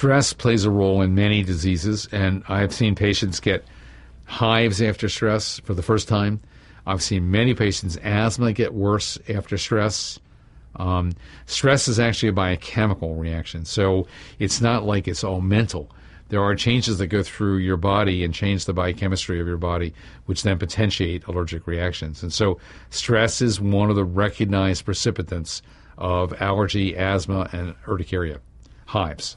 Stress plays a role in many diseases, and I've seen patients get hives after stress for the first time. I've seen many patients' asthma get worse after stress. Um, stress is actually a biochemical reaction, so it's not like it's all mental. There are changes that go through your body and change the biochemistry of your body, which then potentiate allergic reactions. And so, stress is one of the recognized precipitants of allergy, asthma, and urticaria, hives.